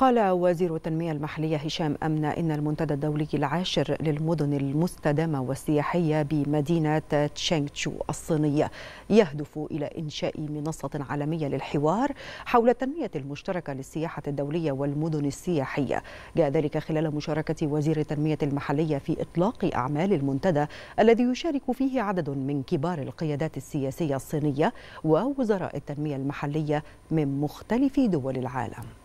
قال وزير التنمية المحلية هشام أمنة إن المنتدى الدولي العاشر للمدن المستدامة والسياحية بمدينة تشينغتشو الصينية يهدف إلى إنشاء منصة عالمية للحوار حول التنمية المشتركة للسياحة الدولية والمدن السياحية جاء ذلك خلال مشاركة وزير التنمية المحلية في إطلاق أعمال المنتدى الذي يشارك فيه عدد من كبار القيادات السياسية الصينية ووزراء التنمية المحلية من مختلف دول العالم